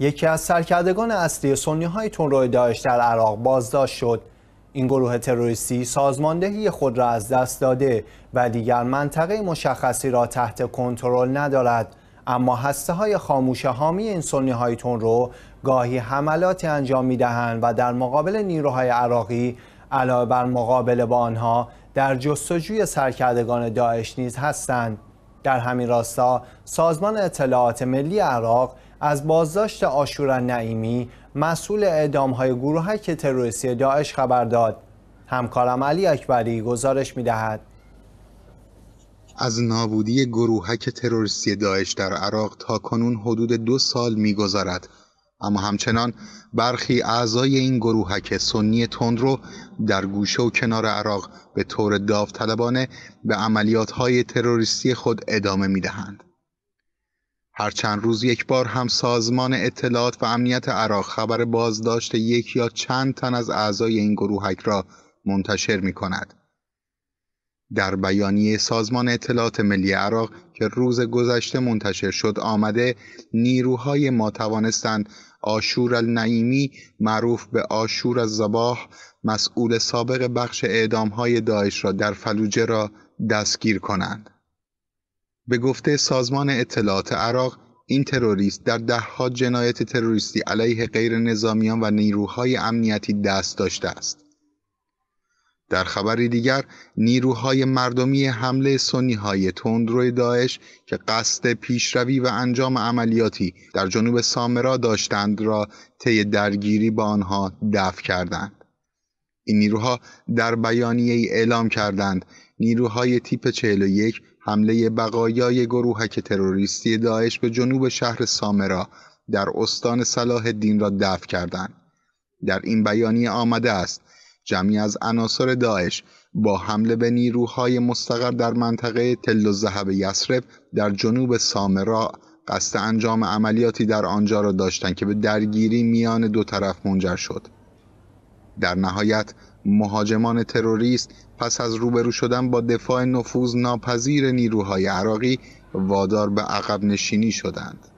یکی از سرکردگان اصلی سنی های روی داعش در عراق بازداشت شد این گروه تروریستی سازماندهی خود را از دست داده و دیگر منطقه مشخصی را تحت کنترل ندارد اما هسته های خاموش حامی این سنی های رو گاهی حملات انجام می دهند و در مقابل نیروهای عراقی علاوه بر مقابله با آنها در جستجوی سرکردگان داعش نیز هستند در همین راستا سازمان اطلاعات ملی عراق از بازداشت آشورا نعیمی مسئول اعدامهای گروهک تروریستی داعش خبر داد همکارم علی اکبری گزارش میدهد از نابودی گروهک تروریستی داعش در عراق تا کنون حدود دو سال میگذرد اما همچنان برخی اعضای این گروهک سنی تند رو در گوشه و کنار عراق به طور داوطلبانه به عملیات های تروریستی خود ادامه میدهند. هر چند روز یک بار هم سازمان اطلاعات و امنیت عراق خبر بازداشت یک یا چند تن از اعضای این گروهک را منتشر می کند. در بیانیه سازمان اطلاعات ملی عراق که روز گذشته منتشر شد آمده نیروهای ما توانستند آشور النعیمی معروف به آشور الزباح مسئول سابق بخش های داعش را در فلوجه را دستگیر کنند به گفته سازمان اطلاعات عراق این تروریست در دهها جنایت تروریستی علیه غیر نظامیان و نیروهای امنیتی دست داشته است در خبری دیگر نیروهای مردمی حمله سنی های تندروی داعش که قصد پیشروی و انجام عملیاتی در جنوب سامرا داشتند را طی درگیری با آنها دفع کردند این نیروها در بیانیه ای اعلام کردند نیروهای تیپ 41 حمله بقایای گروهک تروریستی داعش به جنوب شهر سامرا در استان صلاح دین را دفع کردند در این بیانیه آمده است جمعی از عناصر داعش با حمله به نیروهای مستقر در منطقه تل و زهب در جنوب سامرا قصد انجام عملیاتی در آنجا را داشتند که به درگیری میان دو طرف منجر شد در نهایت مهاجمان تروریست پس از روبرو شدن با دفاع نفوذ ناپذیر نیروهای عراقی وادار به عقب نشینی شدند